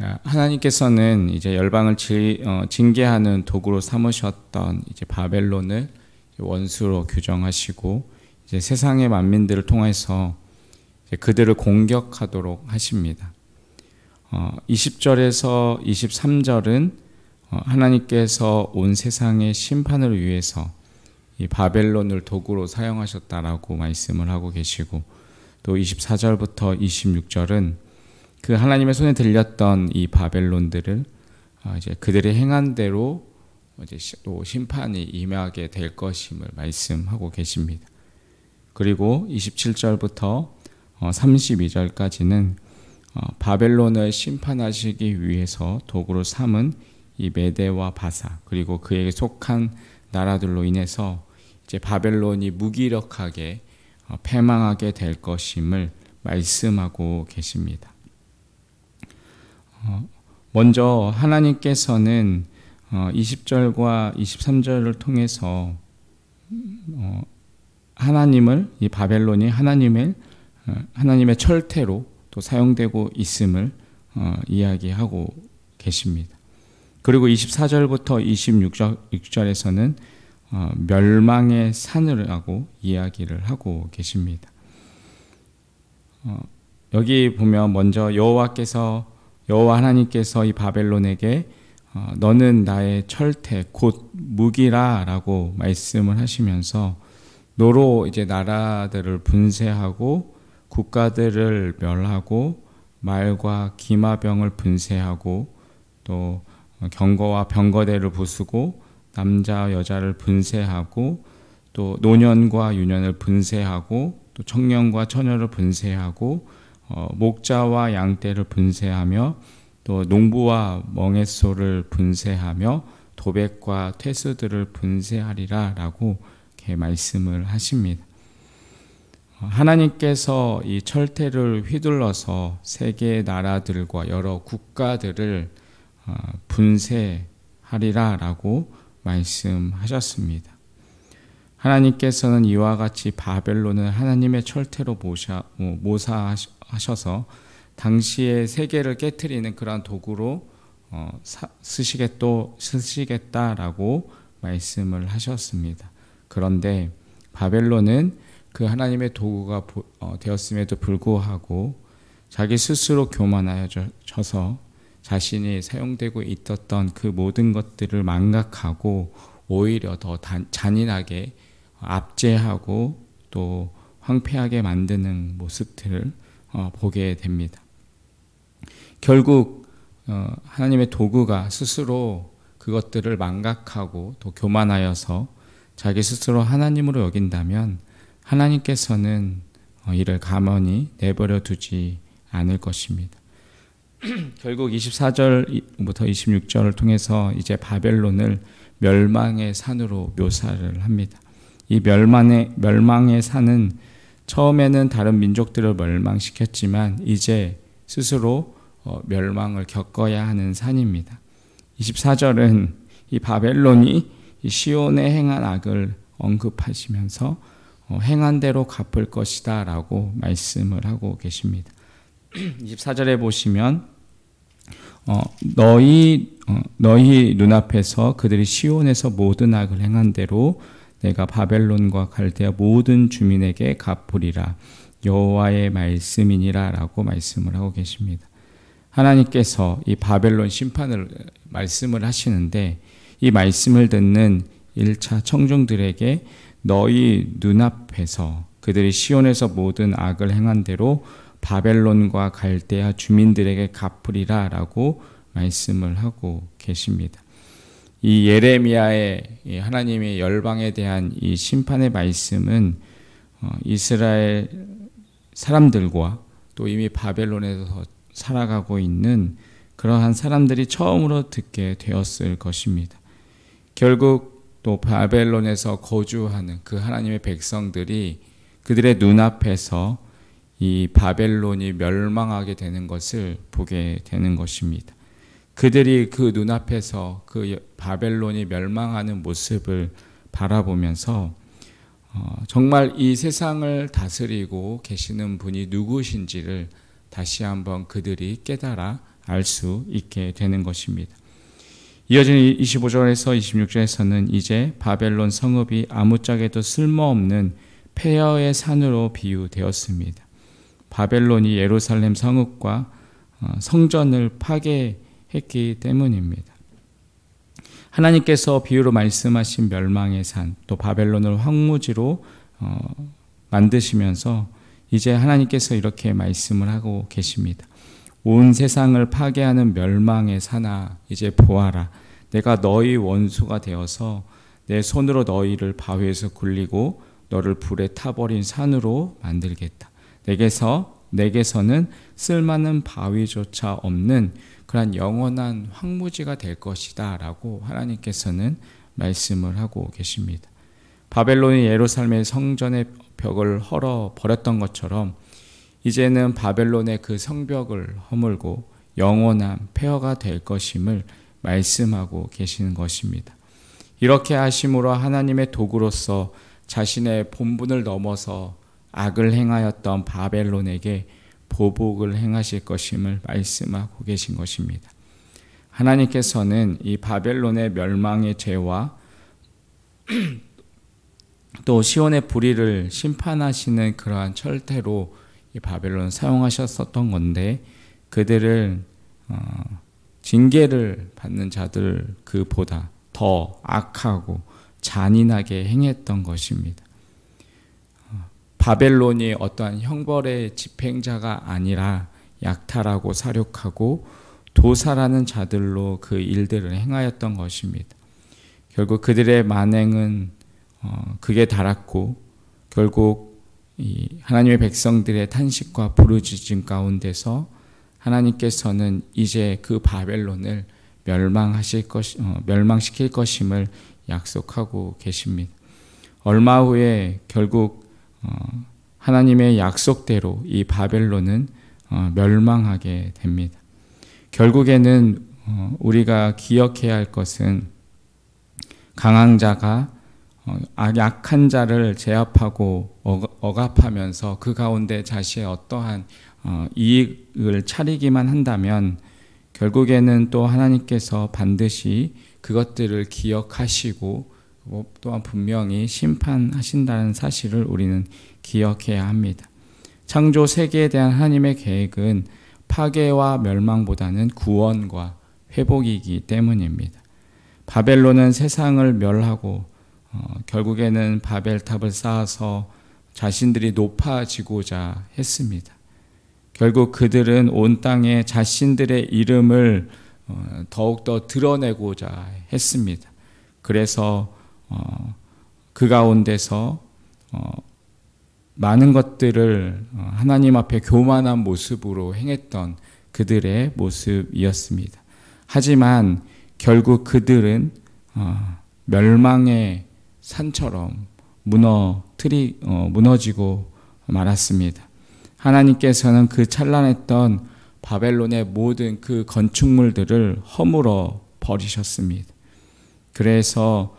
아, 하나님께서는 이제 열방을 지, 어, 징계하는 도구로 삼으셨던 이제 바벨론을 원수로 규정하시고 이제 세상의 만민들을 통해서 그들을 공격하도록 하십니다. 어, 20절에서 23절은 어, 하나님께서 온 세상의 심판을 위해서 이 바벨론을 도구로 사용하셨다라고 말씀을 하고 계시고 또 24절부터 26절은 그 하나님의 손에 들렸던 이 바벨론들을 어, 이제 그들이 행한 대로 이제 또 심판이 임하게 될 것임을 말씀하고 계십니다. 그리고 27절부터 32절까지는 어, 어, 바벨론을 심판하시기 위해서 도구로 삼은 이 메데와 바사 그리고 그에게 속한 나라들로 인해서 이제 바벨론이 무기력하게 패망하게 될 것임을 말씀하고 계십니다. 어, 먼저 하나님께서는 20절과 어, 23절을 통해서 어, 하나님을 이 바벨론이 하나님의 하나님의 철퇴로 또 사용되고 있음을 이야기하고 계십니다. 그리고 24절부터 26절에서는 멸망의 산이라고 이야기를 하고 계십니다. 여기 보면 먼저 여호와께서 여호와 하나님께서 이 바벨론에게 어, 너는 나의 철퇴 곧 무기라라고 말씀을 하시면서 노로 이제 나라들을 분쇄하고 국가들을 멸하고 말과 기마병을 분쇄하고 또 경거와 병거대를 부수고 남자 여자를 분쇄하고 또 노년과 유년을 분쇄하고 또 청년과 처녀를 분쇄하고 어, 목자와 양떼를 분쇄하며 또 농부와 멍에소를 분쇄하며 도백과 퇴수들을 분쇄하리라라고 이렇게 말씀을 하십니다. 어, 하나님께서 이 철퇴를 휘둘러서 세계 나라들과 여러 국가들을 어, 분쇄하리라라고 말씀하셨습니다. 하나님께서는 이와 같이 바벨론을 하나님의 철퇴로 모사, 어, 모사하셔서 당시의 세계를 깨뜨리는 그러한 도구로 어, 사, 쓰시겠도, 쓰시겠다라고 말씀을 하셨습니다. 그런데 바벨론은 그 하나님의 도구가 보, 어, 되었음에도 불구하고 자기 스스로 교만하여져서 자신이 사용되고 있었던 그 모든 것들을 망각하고 오히려 더 잔인하게 압제하고 또 황폐하게 만드는 모습들을 어, 보게 됩니다. 결국 어, 하나님의 도구가 스스로 그것들을 망각하고 또 교만하여서 자기 스스로 하나님으로 여긴다면 하나님께서는 어, 이를 가만히 내버려 두지 않을 것입니다. 결국 24절부터 26절을 통해서 이제 바벨론을 멸망의 산으로 묘사를 합니다. 이 멸망의, 멸망의 산은 처음에는 다른 민족들을 멸망시켰지만 이제 스스로 어, 멸망을 겪어야 하는 산입니다. 24절은 이 바벨론이 이 시온에 행한 악을 언급하시면서 어, 행한 대로 갚을 것이다 라고 말씀을 하고 계십니다. 24절에 보시면 어, 너희 어, 너희 눈앞에서 그들이 시온에서 모든 악을 행한 대로 내가 바벨론과 갈대아 모든 주민에게 갚으리라 여호와의 말씀이니라라고 말씀을 하고 계십니다. 하나님께서 이 바벨론 심판을 말씀을 하시는데 이 말씀을 듣는 1차 청중들에게 너희 눈앞에서 그들이 시온에서 모든 악을 행한 대로 바벨론과 갈대아 주민들에게 갚으리라라고 말씀을 하고 계십니다. 이 예레미야의 하나님의 열방에 대한 이 심판의 말씀은 어, 이스라엘 사람들과 또 이미 바벨론에서 살아가고 있는 그러한 사람들이 처음으로 듣게 되었을 것입니다. 결국 또 바벨론에서 거주하는 그 하나님의 백성들이 그들의 눈앞에서 이 바벨론이 멸망하게 되는 것을 보게 되는 것입니다. 그들이 그 눈앞에서 그 바벨론이 멸망하는 모습을 바라보면서 어, 정말 이 세상을 다스리고 계시는 분이 누구신지를 다시 한번 그들이 깨달아 알 수 있게 되는 것입니다. 이어지는 25절에서 26절에서는 이제 바벨론 성읍이 아무짝에도 쓸모없는 폐허의 산으로 비유되었습니다. 바벨론이 예루살렘 성읍과 어, 성전을 파괴 했기 때문입니다. 하나님께서 비유로 말씀하신 멸망의 산, 또 바벨론을 황무지로 어, 만드시면서 이제 하나님께서 이렇게 말씀을 하고 계십니다. 온 세상을 파괴하는 멸망의 산아, 이제 보아라. 내가 너희 원수가 되어서 내 손으로 너희를 바위에서 굴리고 너를 불에 타버린 산으로 만들겠다. 내게서 내게서는 쓸만한 바위조차 없는 그러한 영원한 황무지가 될 것이다 라고 하나님께서는 말씀을 하고 계십니다. 바벨론이 예루살렘의 성전의 벽을 헐어 버렸던 것처럼 이제는 바벨론의 그 성벽을 허물고 영원한 폐허가 될 것임을 말씀하고 계시는 것입니다. 이렇게 하심으로 하나님의 도구로서 자신의 본분을 넘어서 악을 행하였던 바벨론에게 보복을 행하실 것임을 말씀하고 계신 것입니다. 하나님께서는 이 바벨론의 멸망의 죄와 또 시온의 불의를 심판하시는 그러한 철퇴로 이 바벨론 사용하셨었던 건데 그들을 어, 징계를 받는 자들 그보다 더 악하고 잔인하게 행했던 것입니다. 바벨론이 어떠한 형벌의 집행자가 아니라 약탈하고 사륙하고 도살하는 자들로 그 일들을 행하였던 것입니다. 결국 그들의 만행은 어, 그게 달았고 결국 하나님의 백성들의 탄식과 부르짖음 가운데서 하나님께서는 이제 그 바벨론을 멸망하실 것 어, 멸망시킬 것임을 약속하고 계십니다. 얼마 후에 결국 어, 하나님의 약속대로 이 바벨론은 어, 멸망하게 됩니다. 결국에는 어, 우리가 기억해야 할 것은 강한 자가 약한 자를 제압하고 억압하면서 그 가운데 자신의 어떠한 이익을 차리기만 한다면 결국에는 또 하나님께서 반드시 그것들을 기억하시고 또한 분명히 심판하신다는 사실을 우리는 기억해야 합니다. 창조 세계에 대한 하나님의 계획은 파괴와 멸망보다는 구원과 회복이기 때문입니다. 바벨론은 세상을 멸하고 어, 결국에는 바벨탑을 쌓아서 자신들이 높아지고자 했습니다. 결국 그들은 온 땅에 자신들의 이름을 어, 더욱더 드러내고자 했습니다. 그래서 어, 그 가운데서 어, 많은 것들을 어, 하나님 앞에 교만한 모습으로 행했던 그들의 모습이었습니다. 하지만 결국 그들은 멸망의 산처럼 무너뜨리, 무너지고 말았습니다. 하나님께서는 그 찬란했던 바벨론의 모든 그 건축물들을 허물어 버리셨습니다. 그래서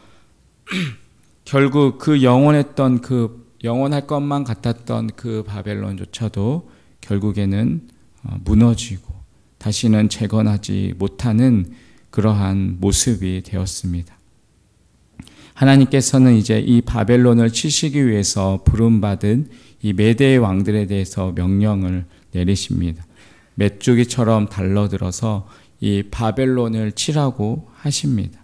결국 그 영원했던 그 영원할 것만 같았던 그 바벨론조차도 결국에는 어, 무너지고 다시는 재건하지 못하는 그러한 모습이 되었습니다. 하나님께서는 이제 이 바벨론을 치시기 위해서 부름받은 이 메대의 왕들에 대해서 명령을 내리십니다. 맷줄기처럼 달러들어서 이 바벨론을 치라고 하십니다.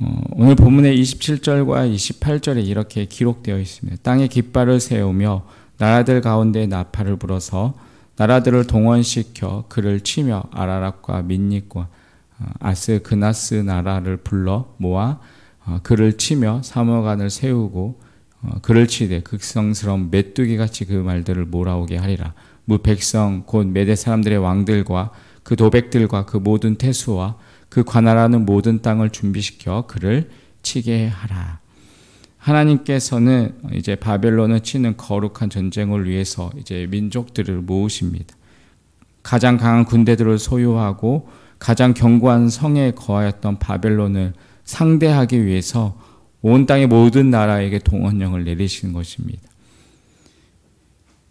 어, 오늘 본문의 27절과 28절에 이렇게 기록되어 있습니다. 땅에 깃발을 세우며 나라들 가운데 나팔을 불어서 나라들을 동원시켜 그를 치며 아라락과 민닉과 어, 아스 그나스 나라를 불러 모아 어, 그를 치며 사무관을 세우고 그를 치되 극성스러운 메뚜기같이 그 말들을 몰아오게 하리라. 무 백성 곧 메대 사람들의 왕들과 그 도백들과 그 모든 태수와 그 관할하는 모든 땅을 준비시켜 그를 치게 하라. 하나님께서는 이제 바벨론을 치는 거룩한 전쟁을 위해서 이제 민족들을 모으십니다. 가장 강한 군대들을 소유하고 가장 견고한 성에 거하였던 바벨론을 상대하기 위해서 온 땅의 모든 나라에게 동원령을 내리신 것입니다.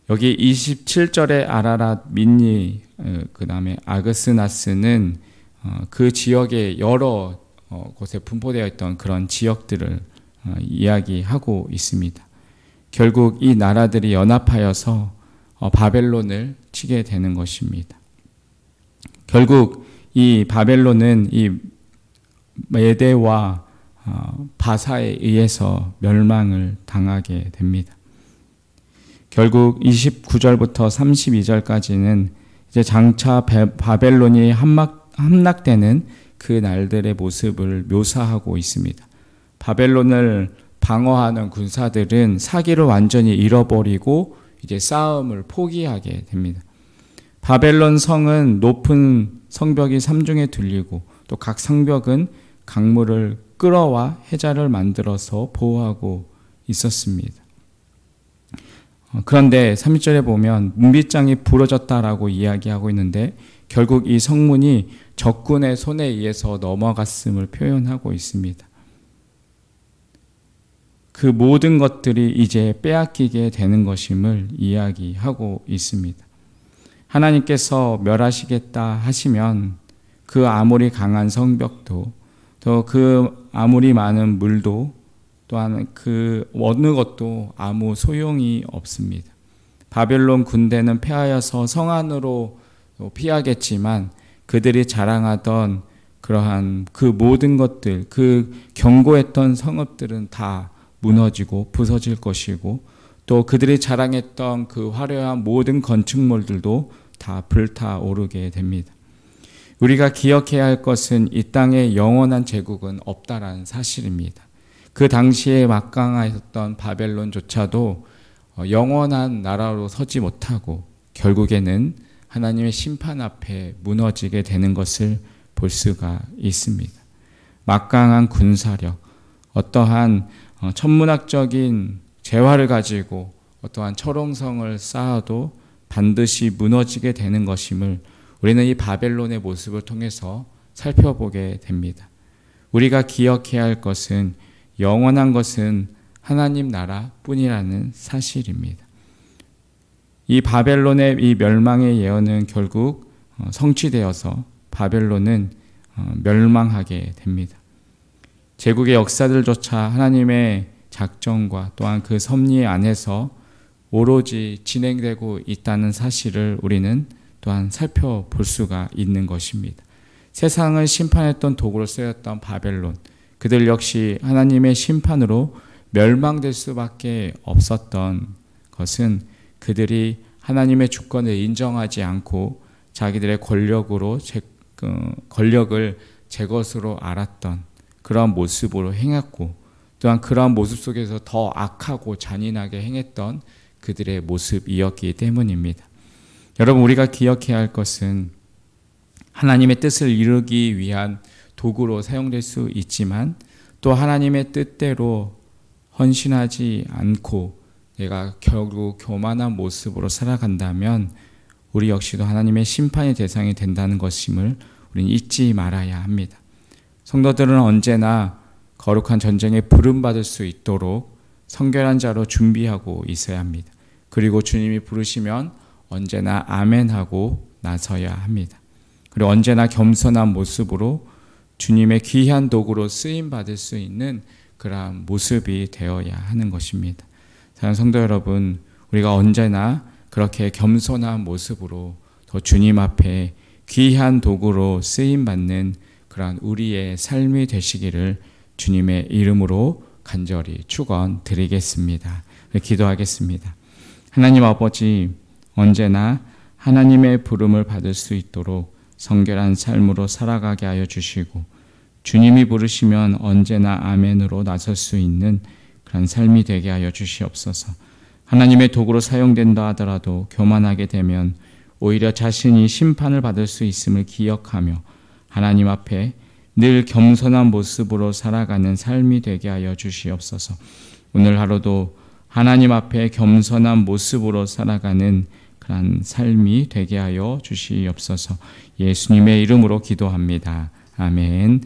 여기 27절의 아라랏 민니 어, 그 다음에 아그스나스는 어, 그 지역의 여러 어, 곳에 분포되어 있던 그런 지역들을 어, 이야기하고 있습니다. 결국 이 나라들이 연합하여서 바벨론을 치게 되는 것입니다. 결국 이 바벨론은 이 메대와 바사에 의해서 멸망을 당하게 됩니다. 결국 29절부터 32절까지는 이제 장차 바벨론이 한막 함락되는 그 날들의 모습을 묘사하고 있습니다. 바벨론을 방어하는 군사들은 사기를 완전히 잃어버리고 이제 싸움을 포기하게 됩니다. 바벨론 성은 높은 성벽이 삼중에 둘리고 또 각 성벽은 강물을 끌어와 해자를 만들어서 보호하고 있었습니다. 어, 그런데 3절에 보면 문빗장이 부러졌다라고 이야기하고 있는데 결국 이 성문이 적군의 손에 의해서 넘어갔음을 표현하고 있습니다. 그 모든 것들이 이제 빼앗기게 되는 것임을 이야기하고 있습니다. 하나님께서 멸하시겠다 하시면 그 아무리 강한 성벽도 또 그 아무리 많은 물도 또한 그 어느 것도 아무 소용이 없습니다. 바벨론 군대는 패하여서 성 안으로 뭐 피하겠지만 그들이 자랑하던 그러한 그 모든 것들, 그 경고했던 성읍들은 다 무너지고 부서질 것이고 또 그들이 자랑했던 그 화려한 모든 건축물들도 다 불타오르게 됩니다. 우리가 기억해야 할 것은 이 땅에 영원한 제국은 없다라는 사실입니다. 그 당시에 막강하였던 바벨론조차도 어, 영원한 나라로 서지 못하고 결국에는 하나님의 심판 앞에 무너지게 되는 것을 볼 수가 있습니다. 막강한 군사력, 어떠한 어, 천문학적인 재화를 가지고 어떠한 철옹성을 쌓아도 반드시 무너지게 되는 것임을 우리는 이 바벨론의 모습을 통해서 살펴보게 됩니다. 우리가 기억해야 할 것은 영원한 것은 하나님 나라뿐이라는 사실입니다. 이 바벨론의 이 멸망의 예언은 결국 어, 성취되어서 바벨론은 어, 멸망하게 됩니다. 제국의 역사들조차 하나님의 작정과 또한 그 섭리 안에서 오로지 진행되고 있다는 사실을 우리는 또한 살펴볼 수가 있는 것입니다. 세상을 심판했던 도구로 쓰였던 바벨론, 그들 역시 하나님의 심판으로 멸망될 수밖에 없었던 것은 그들이 하나님의 주권을 인정하지 않고 자기들의 권력으로 제, 그, 권력을 제 것으로 알았던 그러한 모습으로 행했고 또한 그러한 모습 속에서 더 악하고 잔인하게 행했던 그들의 모습이었기 때문입니다. 여러분 우리가 기억해야 할 것은 하나님의 뜻을 이루기 위한 도구로 사용될 수 있지만 또 하나님의 뜻대로 헌신하지 않고 내가 결국 교만한 모습으로 살아간다면 우리 역시도 하나님의 심판의 대상이 된다는 것임을 우리는 잊지 말아야 합니다. 성도들은 언제나 거룩한 전쟁에 부름받을 수 있도록 성결한 자로 준비하고 있어야 합니다. 그리고 주님이 부르시면 언제나 아멘하고 나서야 합니다. 그리고 언제나 겸손한 모습으로 주님의 귀한 도구로 쓰임 받을 수 있는 그러한 모습이 되어야 하는 것입니다. 사랑 성도 여러분, 우리가 언제나 그렇게 겸손한 모습으로 더 주님 앞에 귀한 도구로 쓰임 받는 그러한 우리의 삶이 되시기를 주님의 이름으로 간절히 축원드리겠습니다. 기도하겠습니다. 하나님 아버지 언제나 하나님의 부름을 받을 수 있도록 성결한 삶으로 살아가게 하여 주시고 주님이 부르시면 언제나 아멘으로 나설 수 있는 그런 삶이 되게 하여 주시옵소서. 하나님의 도구로 사용된다 하더라도 교만하게 되면 오히려 자신이 심판을 받을 수 있음을 기억하며 하나님 앞에 늘 겸손한 모습으로 살아가는 삶이 되게 하여 주시옵소서. 오늘 하루도 하나님 앞에 겸손한 모습으로 살아가는 그런 삶이 되게 하여 주시옵소서. 예수님의 이름으로 기도합니다. 아멘.